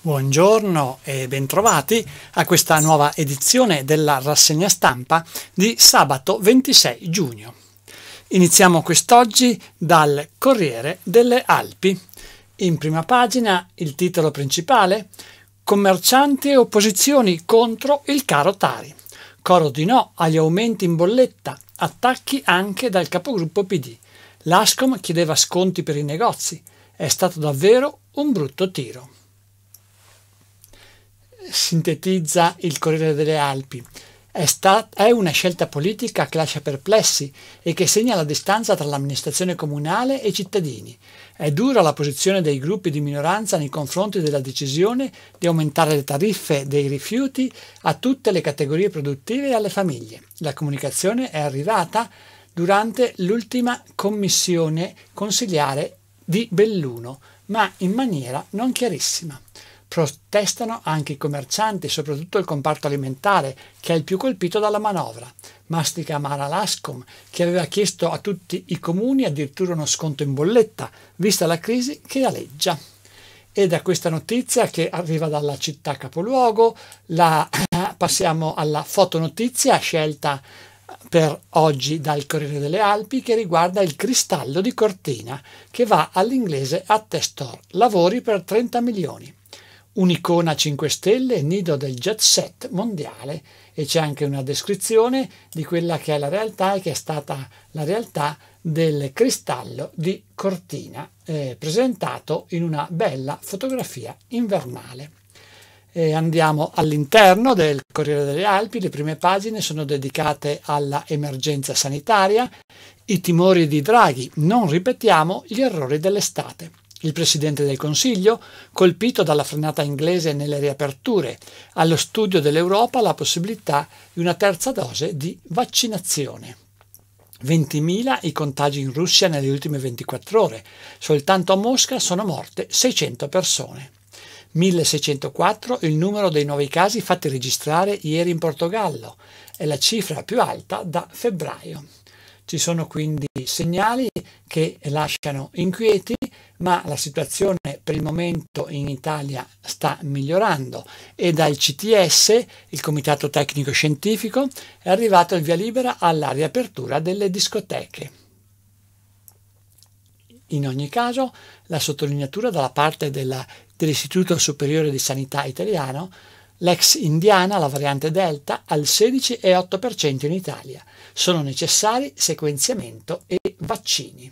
Buongiorno e bentrovati a questa nuova edizione della rassegna stampa di sabato 26 giugno. Iniziamo quest'oggi dal Corriere delle Alpi. In prima pagina il titolo principale Commercianti e opposizioni contro il caro Tari. Coro di no agli aumenti in bolletta, attacchi anche dal capogruppo PD. L'Ascom chiedeva sconti per i negozi. È stato davvero un brutto tiro sintetizza il Corriere delle Alpi. È, è, una scelta politica che lascia perplessi e che segna la distanza tra l'amministrazione comunale e i cittadini. È dura la posizione dei gruppi di minoranza nei confronti della decisione di aumentare le tariffe dei rifiuti a tutte le categorie produttive e alle famiglie. La comunicazione è arrivata durante l'ultima commissione consigliare di Belluno, ma in maniera non chiarissima. Protestano anche i commercianti, soprattutto il comparto alimentare, che è il più colpito dalla manovra. Mastica Amara Lascom, che aveva chiesto a tutti i comuni addirittura uno sconto in bolletta, vista la crisi che aleggia. E da questa notizia che arriva dalla città capoluogo, la, passiamo alla fotonotizia scelta per oggi dal Corriere delle Alpi che riguarda il cristallo di Cortina che va all'inglese a Testor, lavori per 30 milioni un'icona 5 stelle, nido del jet set mondiale e c'è anche una descrizione di quella che è la realtà e che è stata la realtà del cristallo di Cortina, eh, presentato in una bella fotografia invernale. E andiamo all'interno del Corriere delle Alpi, le prime pagine sono dedicate alla emergenza sanitaria, i timori di Draghi, non ripetiamo gli errori dell'estate. Il Presidente del Consiglio, colpito dalla frenata inglese nelle riaperture, allo studio dell'Europa la possibilità di una terza dose di vaccinazione. 20.000 i contagi in Russia nelle ultime 24 ore, soltanto a Mosca sono morte 600 persone. 1604 il numero dei nuovi casi fatti registrare ieri in Portogallo, è la cifra più alta da febbraio. Ci sono quindi segnali che lasciano inquieti, ma la situazione per il momento in Italia sta migliorando e dal CTS, il Comitato Tecnico Scientifico, è arrivato il via libera alla riapertura delle discoteche. In ogni caso, la sottolineatura dalla parte della, dell'Istituto Superiore di Sanità Italiano L'ex indiana, la variante delta, al 16,8% in Italia. Sono necessari sequenziamento e vaccini.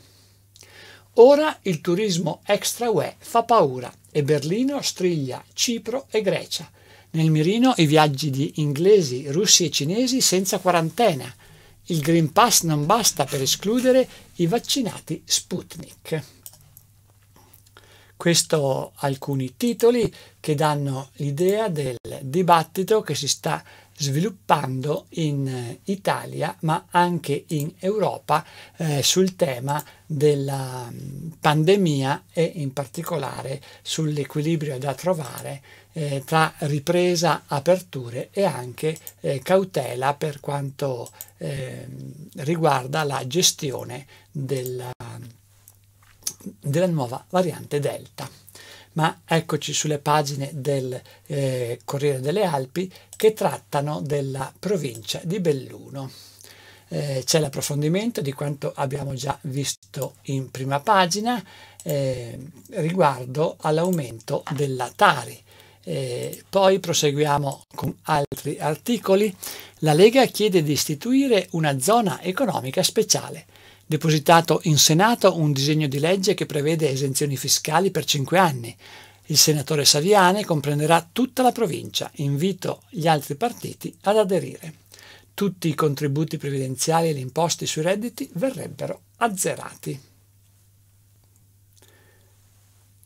Ora il turismo extra UE fa paura e Berlino striglia Cipro e Grecia. Nel mirino i viaggi di inglesi, russi e cinesi senza quarantena. Il Green Pass non basta per escludere i vaccinati Sputnik. Questo alcuni titoli che danno l'idea del dibattito che si sta sviluppando in eh, Italia ma anche in Europa eh, sul tema della mm, pandemia e in particolare sull'equilibrio da trovare eh, tra ripresa, aperture e anche eh, cautela per quanto ehm, riguarda la gestione della della nuova variante Delta. Ma eccoci sulle pagine del eh, Corriere delle Alpi che trattano della provincia di Belluno. Eh, c'è l'approfondimento di quanto abbiamo già visto in prima pagina eh, riguardo all'aumento della Tari. Eh, poi proseguiamo con altri articoli. La Lega chiede di istituire una zona economica speciale depositato in Senato un disegno di legge che prevede esenzioni fiscali per cinque anni. Il senatore Saviane comprenderà tutta la provincia. Invito gli altri partiti ad aderire. Tutti i contributi previdenziali e le imposte sui redditi verrebbero azzerati.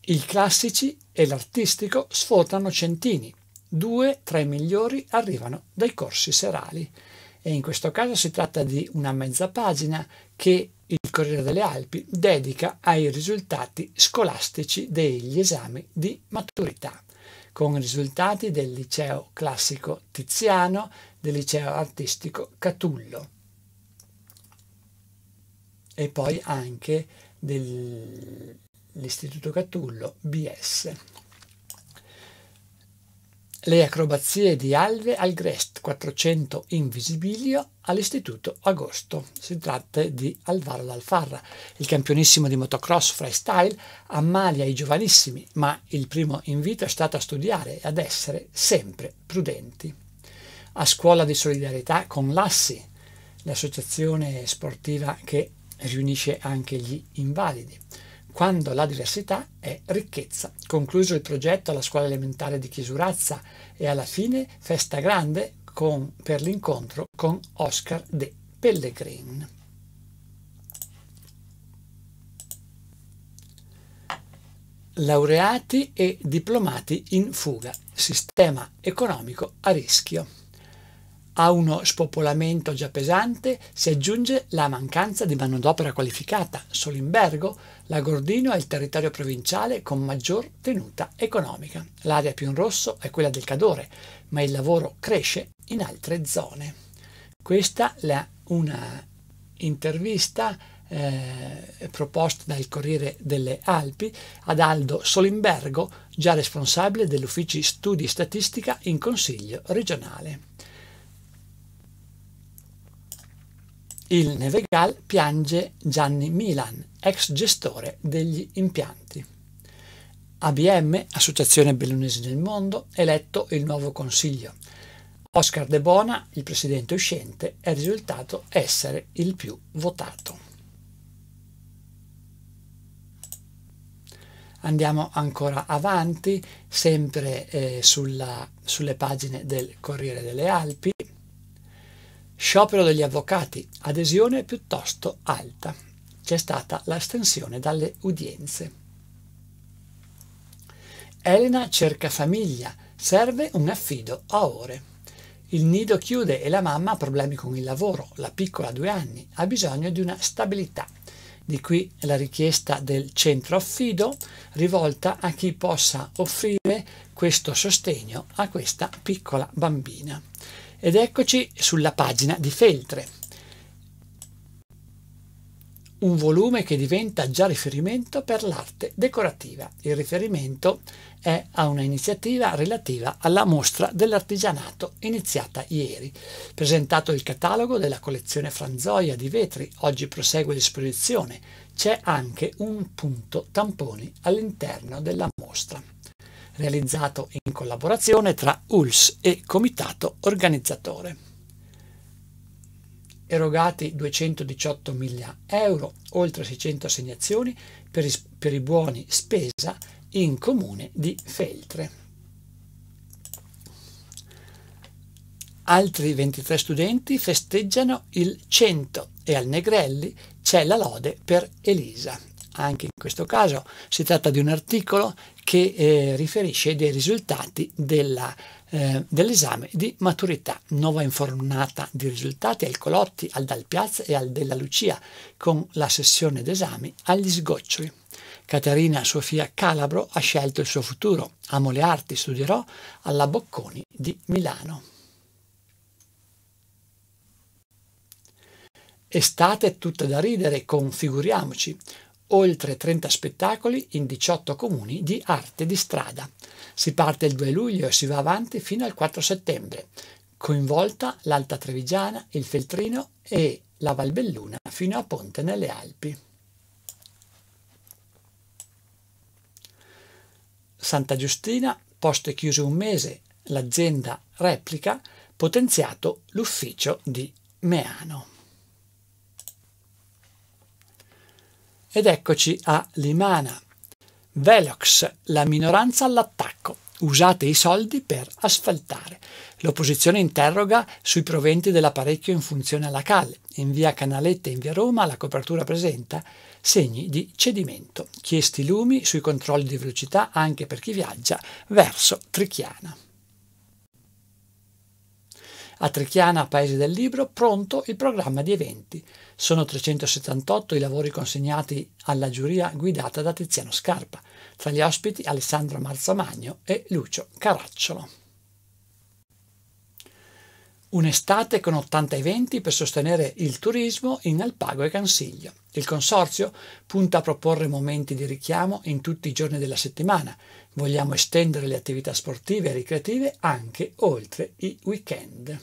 I classici e l'artistico sfotano centini. Due tra i migliori arrivano dai corsi serali. E in questo caso si tratta di una mezza pagina che il Corriere delle Alpi dedica ai risultati scolastici degli esami di maturità, con risultati del liceo classico Tiziano, del liceo artistico Catullo e poi anche dell'Istituto Catullo BS. Le acrobazie di Alve Algrest, 400 Invisibilio, all'Istituto Agosto. Si tratta di Alvaro D'Alfarra, il campionissimo di motocross freestyle, ammalia i giovanissimi, ma il primo invito è stato a studiare e ad essere sempre prudenti. A scuola di solidarietà con l'Assi, l'associazione sportiva che riunisce anche gli invalidi quando la diversità è ricchezza. Concluso il progetto alla scuola elementare di Chisurazza e alla fine festa grande con, per l'incontro con Oscar De Pellegrin. Laureati e diplomati in fuga, sistema economico a rischio. A uno spopolamento già pesante si aggiunge la mancanza di manodopera qualificata. Solimbergo, Lagordino è il territorio provinciale con maggior tenuta economica. L'area più in rosso è quella del Cadore, ma il lavoro cresce in altre zone. Questa è una intervista eh, proposta dal Corriere delle Alpi ad Aldo Solimbergo, già responsabile dell'ufficio studi statistica in Consiglio regionale. Il Nevegal piange Gianni Milan, ex gestore degli impianti. ABM, Associazione Bellunese del Mondo, eletto il nuovo consiglio. Oscar De Bona, il presidente uscente, è risultato essere il più votato. Andiamo ancora avanti, sempre eh, sulla, sulle pagine del Corriere delle Alpi. Sciopero degli avvocati, adesione piuttosto alta. C'è stata l'astensione dalle udienze. Elena cerca famiglia, serve un affido a ore. Il nido chiude e la mamma ha problemi con il lavoro, la piccola ha due anni, ha bisogno di una stabilità. Di qui la richiesta del centro affido rivolta a chi possa offrire questo sostegno a questa piccola bambina ed eccoci sulla pagina di Feltre un volume che diventa già riferimento per l'arte decorativa. Il riferimento è a un'iniziativa relativa alla mostra dell'artigianato iniziata ieri. Presentato il catalogo della collezione Franzoia di vetri, oggi prosegue l'esposizione. C'è anche un punto tamponi all'interno della mostra realizzato in collaborazione tra ULS e Comitato Organizzatore. Erogati 218.000 euro, oltre 600 assegnazioni per i, per i buoni spesa in comune di Feltre. Altri 23 studenti festeggiano il 100 e al Negrelli c'è la lode per Elisa. Anche in questo caso si tratta di un articolo che eh, riferisce dei risultati della, eh, dell'esame di maturità. Nuova infornata di risultati al Colotti, al Dal Piazza e al Della Lucia con la sessione d'esami agli sgoccioli. Caterina Sofia Calabro ha scelto il suo futuro. Amo le arti, studierò alla Bocconi di Milano. Estate tutta da ridere, configuriamoci oltre 30 spettacoli in 18 comuni di arte di strada. Si parte il 2 luglio e si va avanti fino al 4 settembre, coinvolta l'Alta Trevigiana, il Feltrino e la Valbelluna fino a Ponte nelle Alpi. Santa Giustina, posto poste chiuso un mese, l'azienda replica, potenziato l'ufficio di Meano. Ed eccoci a Limana. Velox, la minoranza all'attacco. Usate i soldi per asfaltare. L'opposizione interroga sui proventi dell'apparecchio in funzione alla Calle. In via Canaletta e in via Roma la copertura presenta segni di cedimento. Chiesti lumi sui controlli di velocità anche per chi viaggia verso Trichiana. A Trichiana, Paese del Libro, pronto il programma di eventi. Sono 378 i lavori consegnati alla giuria guidata da Tiziano Scarpa, tra gli ospiti Alessandro Marzamagno e Lucio Caracciolo. Un'estate con 80 eventi per sostenere il turismo in Alpago e Cansiglio. Il consorzio punta a proporre momenti di richiamo in tutti i giorni della settimana. Vogliamo estendere le attività sportive e ricreative anche oltre i weekend.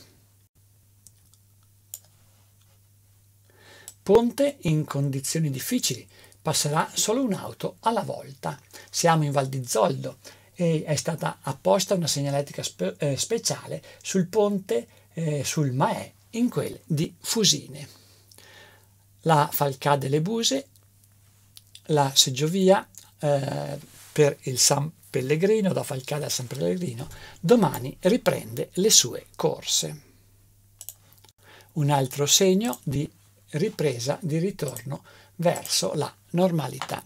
Ponte in condizioni difficili. Passerà solo un'auto alla volta. Siamo in Val di Zoldo e è stata apposta una segnaletica spe- eh, speciale sul ponte eh, sul Maè in quel di Fusine. La Falcà delle Buse, la seggiovia eh, per il San Pellegrino, da Falcà da San Pellegrino, domani riprende le sue corse. Un altro segno di ripresa di ritorno verso la normalità.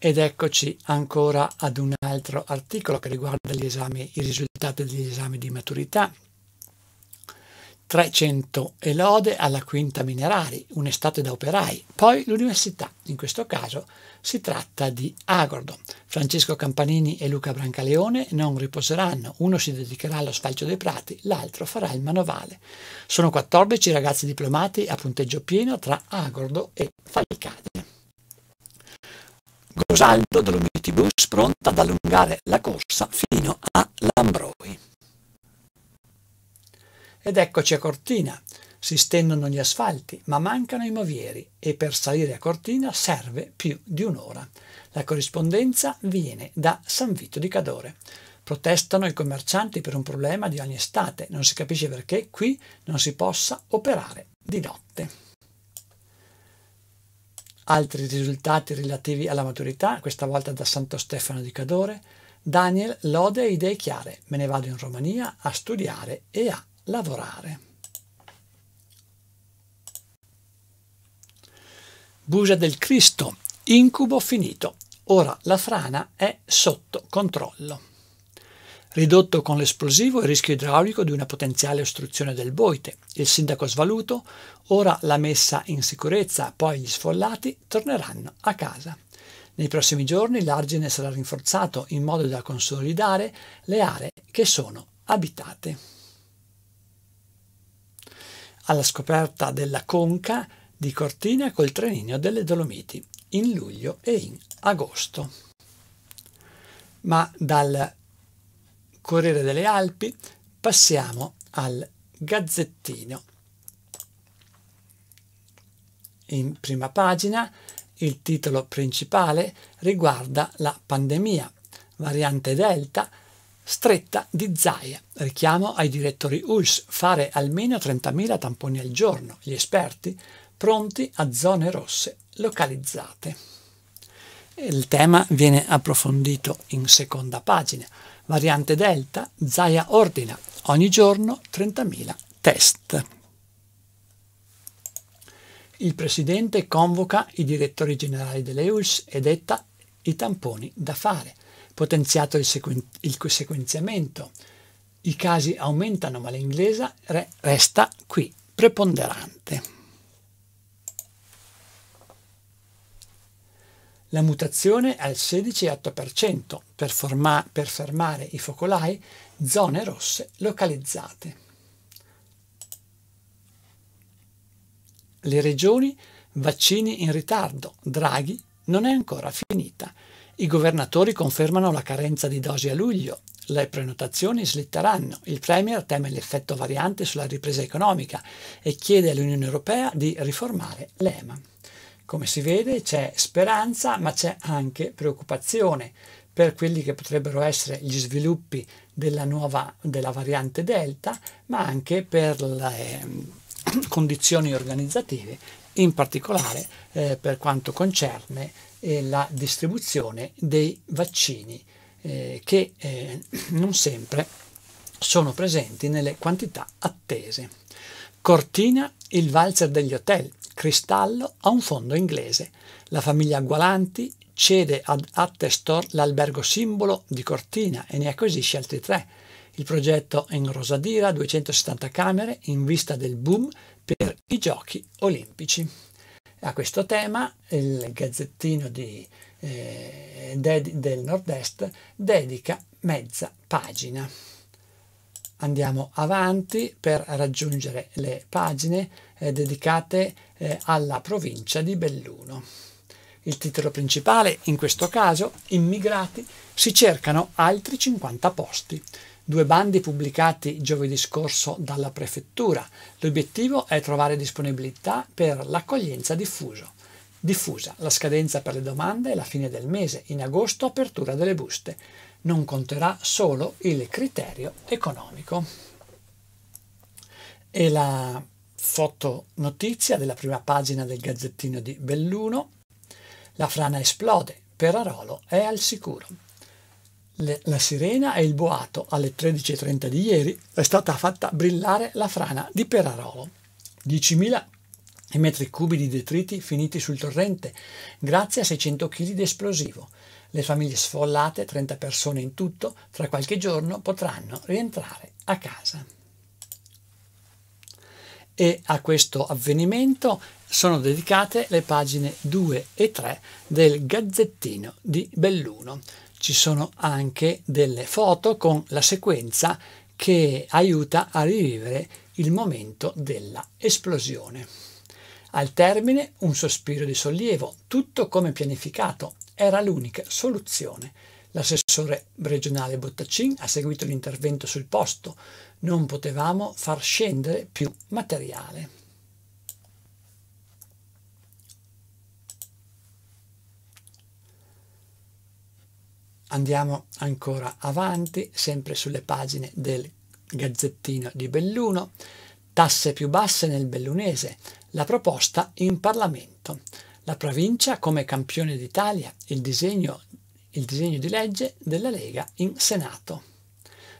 Ed eccoci ancora ad un altro articolo che riguarda gli esami, i risultati degli esami di maturità 300 e lode alla Quinta Minerari, un'estate da operai. Poi l'università, in questo caso si tratta di Agordo. Francesco Campanini e Luca Brancaleone non riposeranno, uno si dedicherà allo sfalcio dei prati, l'altro farà il manovale. Sono 14 ragazzi diplomati a punteggio pieno tra Agordo e Falcade. Gosaldo Dolomiti Bus pronta ad allungare la corsa fino a Lambroi. Ed eccoci a Cortina. Si stendono gli asfalti, ma mancano i movieri e per salire a Cortina serve più di un'ora. La corrispondenza viene da San Vito di Cadore. Protestano i commercianti per un problema di ogni estate, non si capisce perché qui non si possa operare di notte. Altri risultati relativi alla maturità, questa volta da Santo Stefano di Cadore, Daniel lode idee chiare, me ne vado in Romania a studiare e a lavorare. Bugia del Cristo, incubo finito. Ora la frana è sotto controllo. Ridotto con l'esplosivo il rischio idraulico di una potenziale ostruzione del boite. Il sindaco svaluto, ora la messa in sicurezza, poi gli sfollati torneranno a casa. Nei prossimi giorni l'argine sarà rinforzato in modo da consolidare le aree che sono abitate alla scoperta della conca di Cortina col trenino delle Dolomiti in luglio e in agosto. Ma dal Corriere delle Alpi passiamo al Gazzettino. In prima pagina il titolo principale riguarda la pandemia, variante Delta, stretta di Zaia. Richiamo ai direttori ULS fare almeno 30.000 tamponi al giorno, gli esperti, pronti a zone rosse localizzate. Il tema viene approfondito in seconda pagina. Variante Delta, Zaia ordina ogni giorno 30.000 test. Il presidente convoca i direttori generali delle ULS e detta i tamponi da fare potenziato il, sequen il sequenziamento. I casi aumentano, ma l'inglese re resta qui preponderante. La mutazione è al 16,8% per, per fermare i focolai zone rosse localizzate. Le regioni vaccini in ritardo, Draghi non è ancora finita. I governatori confermano la carenza di dosi a luglio, le prenotazioni slitteranno, il Premier teme l'effetto variante sulla ripresa economica e chiede all'Unione Europea di riformare l'EMA. Come si vede c'è speranza ma c'è anche preoccupazione per quelli che potrebbero essere gli sviluppi della nuova della variante Delta, ma anche per le ehm, condizioni organizzative, in particolare eh, per quanto concerne e la distribuzione dei vaccini eh, che eh, non sempre sono presenti nelle quantità attese. Cortina, il valzer degli hotel, Cristallo a un fondo inglese. La famiglia Gualanti cede ad Attestor l'albergo simbolo di Cortina e ne acquisisce altri tre. Il progetto è in rosadira, 270 camere, in vista del boom per i giochi olimpici. A questo tema il Gazzettino di, eh, del Nord-Est dedica mezza pagina. Andiamo avanti per raggiungere le pagine eh, dedicate eh, alla provincia di Belluno. Il titolo principale, in questo caso, Immigrati, si cercano altri 50 posti due bandi pubblicati giovedì scorso dalla Prefettura. L'obiettivo è trovare disponibilità per l'accoglienza diffuso. diffusa. La scadenza per le domande è la fine del mese, in agosto apertura delle buste. Non conterà solo il criterio economico. E la foto notizia della prima pagina del Gazzettino di Belluno. La frana esplode, Perarolo è al sicuro la sirena e il boato alle 13.30 di ieri è stata fatta brillare la frana di Perarolo. 10.000 metri cubi di detriti finiti sul torrente grazie a 600 kg di esplosivo. Le famiglie sfollate, 30 persone in tutto, tra qualche giorno potranno rientrare a casa. E a questo avvenimento sono dedicate le pagine 2 e 3 del Gazzettino di Belluno ci sono anche delle foto con la sequenza che aiuta a rivivere il momento della esplosione. Al termine un sospiro di sollievo, tutto come pianificato, era l'unica soluzione. L'assessore regionale Bottacin ha seguito l'intervento sul posto, non potevamo far scendere più materiale. Andiamo ancora avanti, sempre sulle pagine del Gazzettino di Belluno. Tasse più basse nel bellunese, la proposta in Parlamento. La provincia come campione d'Italia, il disegno, il disegno di legge della Lega in Senato.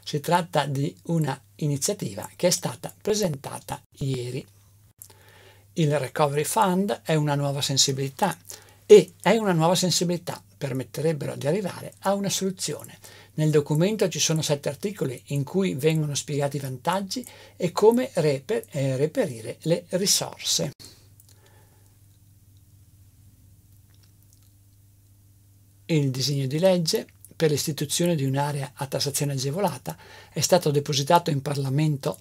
Si tratta di una iniziativa che è stata presentata ieri. Il Recovery Fund è una nuova sensibilità e è una nuova sensibilità, permetterebbero di arrivare a una soluzione. Nel documento ci sono sette articoli in cui vengono spiegati i vantaggi e come reper, eh, reperire le risorse. Il disegno di legge per l'istituzione di un'area a tassazione agevolata è stato depositato in Parlamento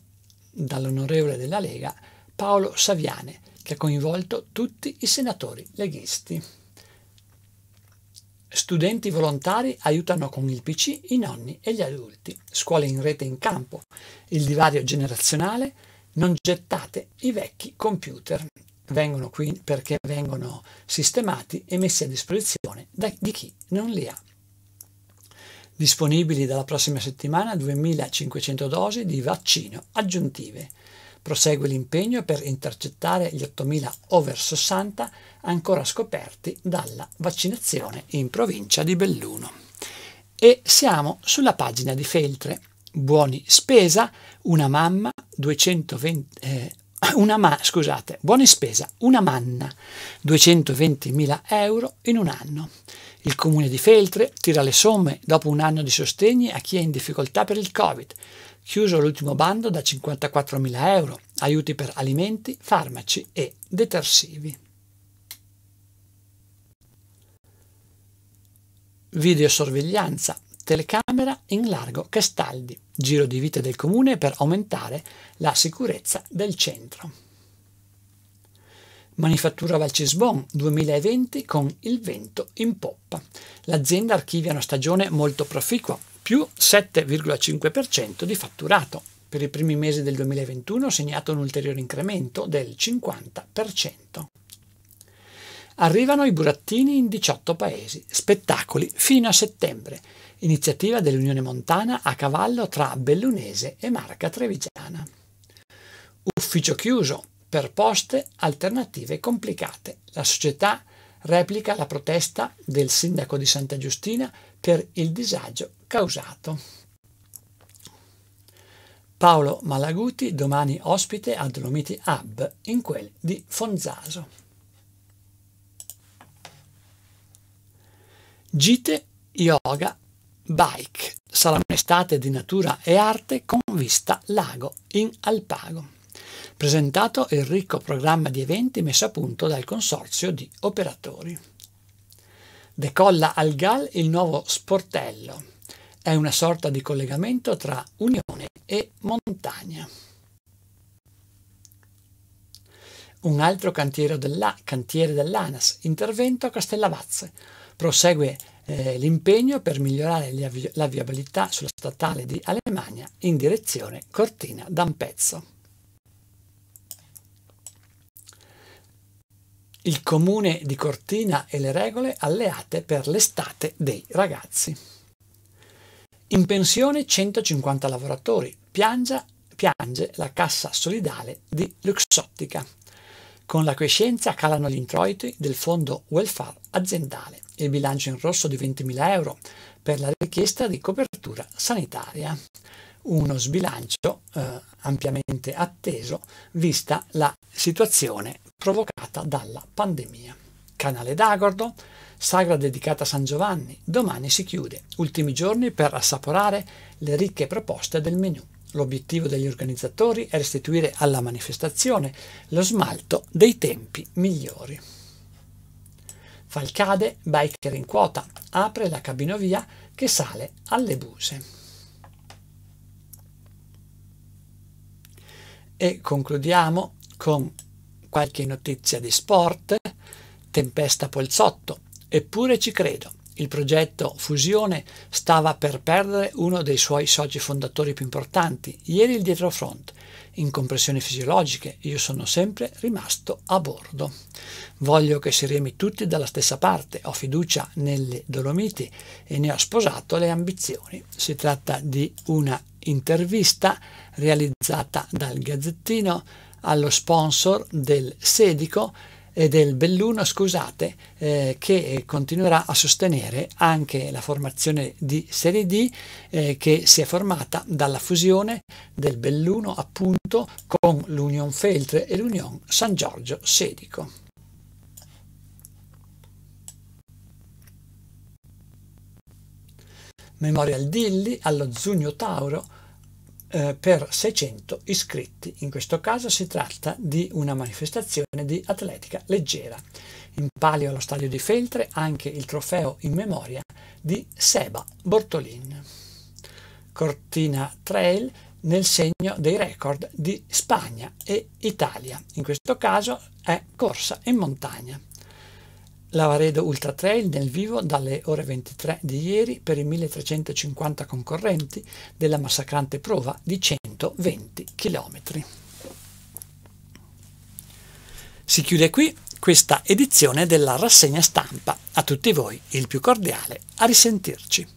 dall'onorevole della Lega Paolo Saviane, che ha coinvolto tutti i senatori leghisti. Studenti volontari aiutano con il PC i nonni e gli adulti. Scuole in rete in campo. Il divario generazionale. Non gettate i vecchi computer. Vengono qui perché vengono sistemati e messi a disposizione da, di chi non li ha. Disponibili dalla prossima settimana 2500 dosi di vaccino aggiuntive. Prosegue l'impegno per intercettare gli 8.000 over 60 ancora scoperti dalla vaccinazione in provincia di Belluno. E siamo sulla pagina di Feltre. Buoni spesa, una mamma 220... Eh, una ma- scusate, buoni spesa, una manna, 220.000 euro in un anno. Il comune di Feltre tira le somme dopo un anno di sostegni a chi è in difficoltà per il Covid. Chiuso l'ultimo bando da 54.000 euro, aiuti per alimenti, farmaci e detersivi. Videosorveglianza, telecamera in largo Castaldi, giro di vite del comune per aumentare la sicurezza del centro. Manifattura Valcisbon 2020 con il vento in poppa. L'azienda archivia una stagione molto proficua più 7,5% di fatturato. Per i primi mesi del 2021 ho segnato un ulteriore incremento del 50%. Arrivano i burattini in 18 paesi, spettacoli fino a settembre, iniziativa dell'Unione Montana a cavallo tra Bellunese e Marca Trevigiana. Ufficio chiuso per poste alternative complicate. La società replica la protesta del sindaco di Santa Giustina per il disagio causato. Paolo Malaguti domani ospite a Dolomiti Hub in quel di Fonzaso. Gite, yoga, bike. Sarà un'estate di natura e arte con vista lago in Alpago. Presentato il ricco programma di eventi messo a punto dal consorzio di operatori. Decolla al GAL il nuovo sportello è una sorta di collegamento tra unione e montagna. Un altro cantiere, della, cantiere dell'ANAS, intervento a Castellavazze, prosegue eh, l'impegno per migliorare vi- la viabilità sulla statale di Alemagna in direzione Cortina d'Ampezzo. il comune di Cortina e le regole alleate per l'estate dei ragazzi. In pensione 150 lavoratori, piangia, piange la cassa solidale di Luxottica. Con la crescenza calano gli introiti del fondo welfare aziendale, e il bilancio in rosso di 20.000 euro per la richiesta di copertura sanitaria. Uno sbilancio eh, ampiamente atteso vista la situazione provocata dalla pandemia. Canale d'Agordo, sagra dedicata a San Giovanni, domani si chiude, ultimi giorni per assaporare le ricche proposte del menù. L'obiettivo degli organizzatori è restituire alla manifestazione lo smalto dei tempi migliori. Falcade, biker in quota, apre la cabinovia che sale alle buse. E concludiamo con qualche notizia di sport tempesta Polzotto. Eppure ci credo. Il progetto Fusione stava per perdere uno dei suoi soci fondatori più importanti, ieri il dietrofront. In compressioni fisiologiche io sono sempre rimasto a bordo. Voglio che si remi tutti dalla stessa parte, ho fiducia nelle Dolomiti e ne ho sposato le ambizioni. Si tratta di una intervista realizzata dal Gazzettino allo sponsor del Sedico del Belluno, scusate, eh, che eh, continuerà a sostenere anche la formazione di Serie D eh, che si è formata dalla fusione del Belluno appunto con l'Union Feltre e l'Union San Giorgio Sedico. Memorial Dilli allo Zugno Tauro eh, per 600 iscritti. In questo caso si tratta di una manifestazione di atletica leggera. In palio allo stadio di Feltre anche il trofeo in memoria di Seba Bortolin. Cortina Trail nel segno dei record di Spagna e Italia. In questo caso è corsa in montagna. Lavaredo Ultra Trail nel vivo dalle ore 23 di ieri per i 1350 concorrenti della massacrante prova di 120 km. Si chiude qui questa edizione della rassegna stampa. A tutti voi il più cordiale a risentirci.